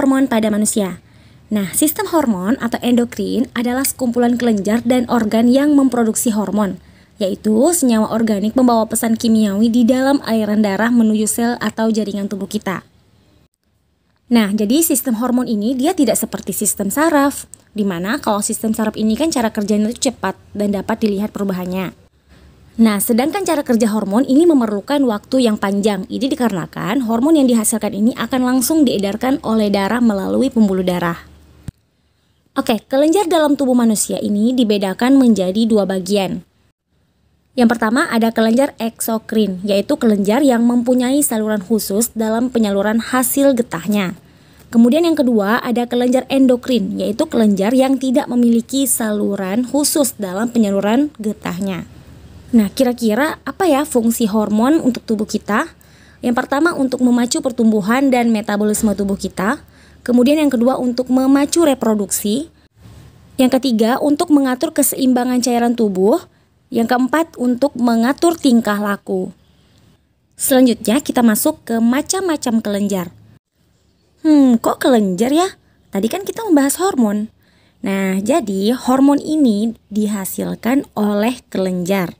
hormon pada manusia. Nah, sistem hormon atau endokrin adalah sekumpulan kelenjar dan organ yang memproduksi hormon, yaitu senyawa organik membawa pesan kimiawi di dalam aliran darah menuju sel atau jaringan tubuh kita. Nah, jadi sistem hormon ini dia tidak seperti sistem saraf, di mana kalau sistem saraf ini kan cara kerjanya itu cepat dan dapat dilihat perubahannya. Nah, sedangkan cara kerja hormon ini memerlukan waktu yang panjang. Ini dikarenakan hormon yang dihasilkan ini akan langsung diedarkan oleh darah melalui pembuluh darah. Oke, kelenjar dalam tubuh manusia ini dibedakan menjadi dua bagian. Yang pertama ada kelenjar eksokrin, yaitu kelenjar yang mempunyai saluran khusus dalam penyaluran hasil getahnya. Kemudian yang kedua ada kelenjar endokrin, yaitu kelenjar yang tidak memiliki saluran khusus dalam penyaluran getahnya. Nah, kira-kira apa ya fungsi hormon untuk tubuh kita? Yang pertama untuk memacu pertumbuhan dan metabolisme tubuh kita. Kemudian yang kedua untuk memacu reproduksi. Yang ketiga untuk mengatur keseimbangan cairan tubuh. Yang keempat untuk mengatur tingkah laku. Selanjutnya kita masuk ke macam-macam kelenjar. Hmm, kok kelenjar ya? Tadi kan kita membahas hormon. Nah, jadi hormon ini dihasilkan oleh kelenjar.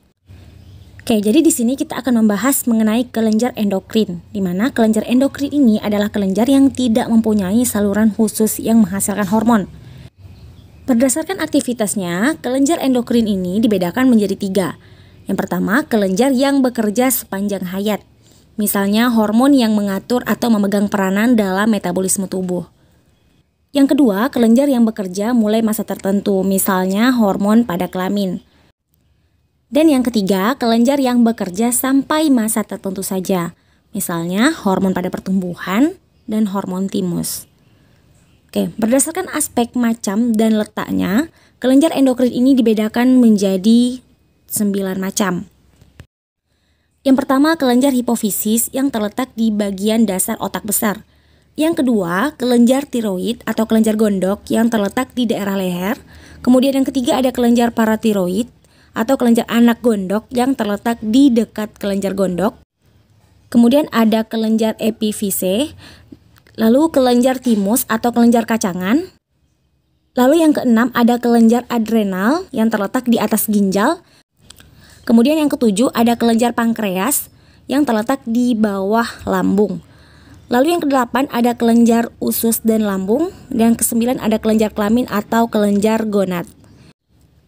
Oke, jadi di sini kita akan membahas mengenai kelenjar endokrin, di mana kelenjar endokrin ini adalah kelenjar yang tidak mempunyai saluran khusus yang menghasilkan hormon. Berdasarkan aktivitasnya, kelenjar endokrin ini dibedakan menjadi tiga. Yang pertama, kelenjar yang bekerja sepanjang hayat, misalnya hormon yang mengatur atau memegang peranan dalam metabolisme tubuh. Yang kedua, kelenjar yang bekerja mulai masa tertentu, misalnya hormon pada kelamin. Dan yang ketiga, kelenjar yang bekerja sampai masa tertentu saja. Misalnya hormon pada pertumbuhan dan hormon timus. Oke, berdasarkan aspek macam dan letaknya, kelenjar endokrin ini dibedakan menjadi 9 macam. Yang pertama, kelenjar hipofisis yang terletak di bagian dasar otak besar. Yang kedua, kelenjar tiroid atau kelenjar gondok yang terletak di daerah leher. Kemudian yang ketiga ada kelenjar paratiroid atau kelenjar anak gondok yang terletak di dekat kelenjar gondok. Kemudian ada kelenjar epifise, lalu kelenjar timus atau kelenjar kacangan. Lalu yang keenam ada kelenjar adrenal yang terletak di atas ginjal. Kemudian yang ketujuh ada kelenjar pankreas yang terletak di bawah lambung. Lalu yang kedelapan ada kelenjar usus dan lambung, dan yang kesembilan ada kelenjar kelamin atau kelenjar gonad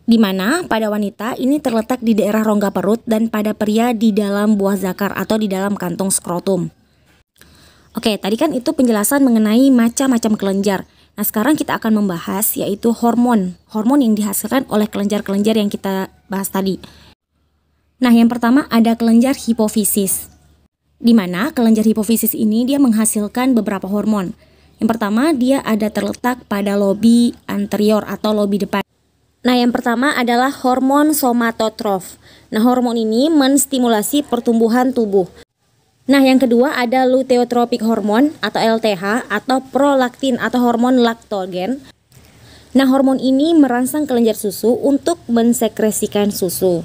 di mana pada wanita ini terletak di daerah rongga perut dan pada pria di dalam buah zakar atau di dalam kantong skrotum. Oke, tadi kan itu penjelasan mengenai macam-macam kelenjar. Nah, sekarang kita akan membahas yaitu hormon. Hormon yang dihasilkan oleh kelenjar-kelenjar yang kita bahas tadi. Nah, yang pertama ada kelenjar hipofisis. Di mana kelenjar hipofisis ini dia menghasilkan beberapa hormon. Yang pertama, dia ada terletak pada lobi anterior atau lobi depan. Nah, yang pertama adalah hormon somatotrof. Nah, hormon ini menstimulasi pertumbuhan tubuh. Nah, yang kedua ada luteotropic hormon atau LTH atau prolaktin atau hormon laktogen. Nah, hormon ini merangsang kelenjar susu untuk mensekresikan susu.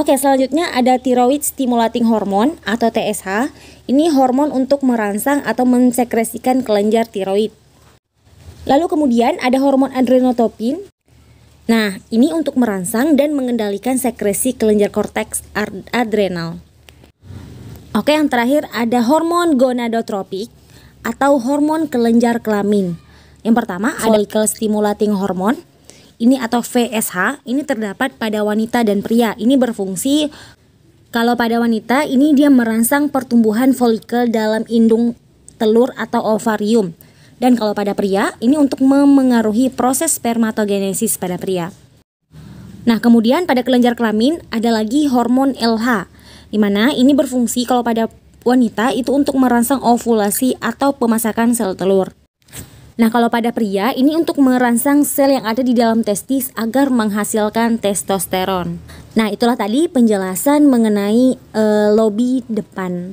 Oke, selanjutnya ada tiroid stimulating hormon atau TSH. Ini hormon untuk merangsang atau mensekresikan kelenjar tiroid. Lalu kemudian ada hormon adrenotopin. Nah, ini untuk merangsang dan mengendalikan sekresi kelenjar korteks adrenal. Oke, yang terakhir ada hormon gonadotropik atau hormon kelenjar kelamin. Yang pertama ada follicle stimulating hormone. Ini atau VSH, ini terdapat pada wanita dan pria. Ini berfungsi kalau pada wanita ini dia merangsang pertumbuhan folikel dalam indung telur atau ovarium. Dan kalau pada pria, ini untuk memengaruhi proses spermatogenesis pada pria. Nah, kemudian pada kelenjar kelamin ada lagi hormon LH, di mana ini berfungsi kalau pada wanita itu untuk merangsang ovulasi atau pemasakan sel telur. Nah, kalau pada pria ini untuk merangsang sel yang ada di dalam testis agar menghasilkan testosteron. Nah, itulah tadi penjelasan mengenai e, lobi depan.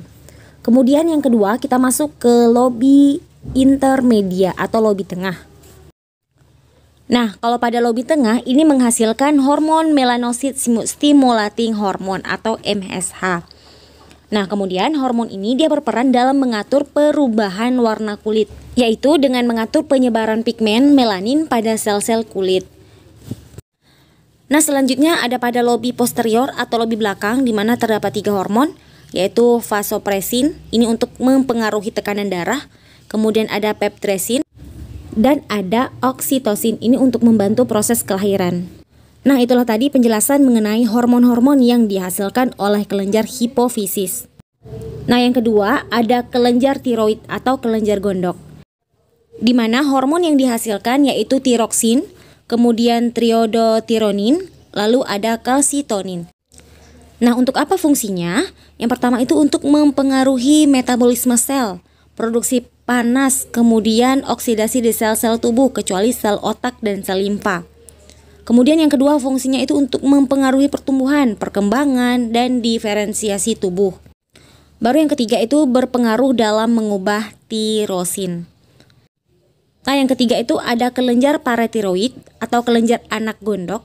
Kemudian yang kedua, kita masuk ke lobi intermedia atau lobi tengah. Nah, kalau pada lobi tengah ini menghasilkan hormon melanosit stimulating hormon atau MSH. Nah, kemudian hormon ini dia berperan dalam mengatur perubahan warna kulit, yaitu dengan mengatur penyebaran pigmen melanin pada sel-sel kulit. Nah, selanjutnya ada pada lobi posterior atau lobi belakang di mana terdapat tiga hormon, yaitu vasopresin, ini untuk mempengaruhi tekanan darah, kemudian ada peptresin, dan ada oksitosin ini untuk membantu proses kelahiran. Nah itulah tadi penjelasan mengenai hormon-hormon yang dihasilkan oleh kelenjar hipofisis. Nah yang kedua ada kelenjar tiroid atau kelenjar gondok. Di mana hormon yang dihasilkan yaitu tiroksin, kemudian triodotironin, lalu ada kalsitonin. Nah, untuk apa fungsinya? Yang pertama itu untuk mempengaruhi metabolisme sel, produksi panas, kemudian oksidasi di sel-sel tubuh kecuali sel otak dan sel limpa. Kemudian yang kedua fungsinya itu untuk mempengaruhi pertumbuhan, perkembangan, dan diferensiasi tubuh. Baru yang ketiga itu berpengaruh dalam mengubah tirosin. Nah yang ketiga itu ada kelenjar paratiroid atau kelenjar anak gondok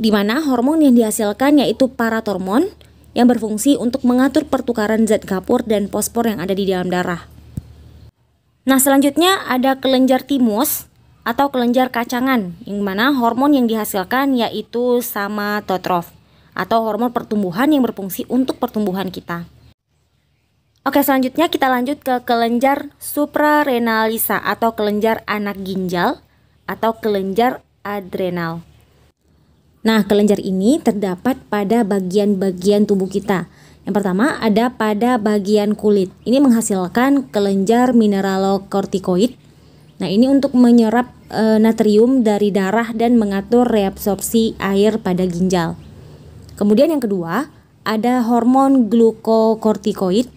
di mana hormon yang dihasilkan yaitu paratormon yang berfungsi untuk mengatur pertukaran zat kapur dan fosfor yang ada di dalam darah. Nah, selanjutnya ada kelenjar timus atau kelenjar kacangan, yang mana hormon yang dihasilkan yaitu sama totrof atau hormon pertumbuhan yang berfungsi untuk pertumbuhan kita. Oke, selanjutnya kita lanjut ke kelenjar suprarenalisa atau kelenjar anak ginjal atau kelenjar adrenal. Nah, kelenjar ini terdapat pada bagian-bagian tubuh kita, yang pertama ada pada bagian kulit. Ini menghasilkan kelenjar mineralokortikoid. Nah, ini untuk menyerap e, natrium dari darah dan mengatur reabsorpsi air pada ginjal. Kemudian yang kedua, ada hormon glukokortikoid.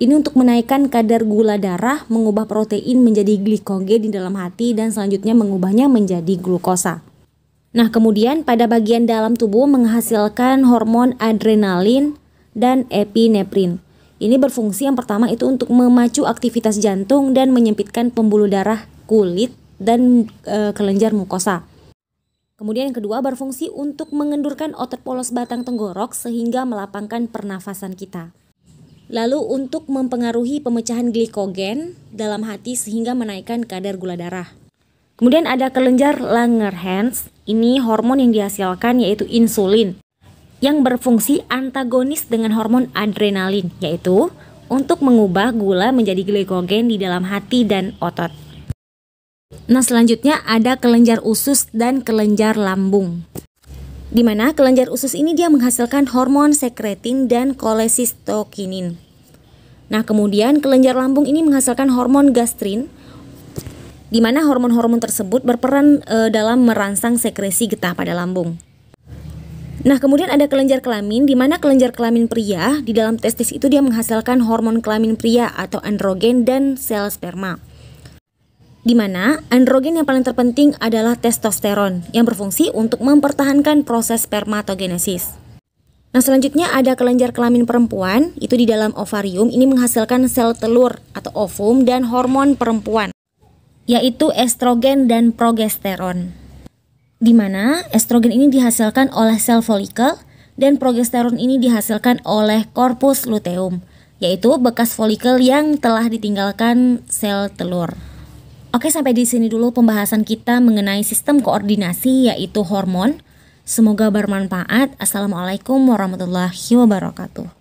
Ini untuk menaikkan kadar gula darah, mengubah protein menjadi glikogen di dalam hati dan selanjutnya mengubahnya menjadi glukosa. Nah, kemudian pada bagian dalam tubuh menghasilkan hormon adrenalin, dan epineprin. Ini berfungsi yang pertama itu untuk memacu aktivitas jantung dan menyempitkan pembuluh darah kulit dan e, kelenjar mukosa. Kemudian yang kedua berfungsi untuk mengendurkan otot polos batang tenggorok sehingga melapangkan pernafasan kita. Lalu untuk mempengaruhi pemecahan glikogen dalam hati sehingga menaikkan kadar gula darah. Kemudian ada kelenjar Langerhans, ini hormon yang dihasilkan yaitu insulin yang berfungsi antagonis dengan hormon adrenalin, yaitu untuk mengubah gula menjadi glikogen di dalam hati dan otot. Nah, selanjutnya ada kelenjar usus dan kelenjar lambung. Di mana kelenjar usus ini dia menghasilkan hormon sekretin dan kolesistokinin. Nah, kemudian kelenjar lambung ini menghasilkan hormon gastrin di mana hormon-hormon tersebut berperan e, dalam merangsang sekresi getah pada lambung. Nah, kemudian ada kelenjar kelamin di mana kelenjar kelamin pria di dalam testis itu dia menghasilkan hormon kelamin pria atau androgen dan sel sperma. Di mana androgen yang paling terpenting adalah testosteron yang berfungsi untuk mempertahankan proses spermatogenesis. Nah, selanjutnya ada kelenjar kelamin perempuan, itu di dalam ovarium ini menghasilkan sel telur atau ovum dan hormon perempuan yaitu estrogen dan progesteron di mana estrogen ini dihasilkan oleh sel folikel dan progesteron ini dihasilkan oleh korpus luteum, yaitu bekas folikel yang telah ditinggalkan sel telur. Oke, sampai di sini dulu pembahasan kita mengenai sistem koordinasi yaitu hormon. Semoga bermanfaat. Assalamualaikum warahmatullahi wabarakatuh.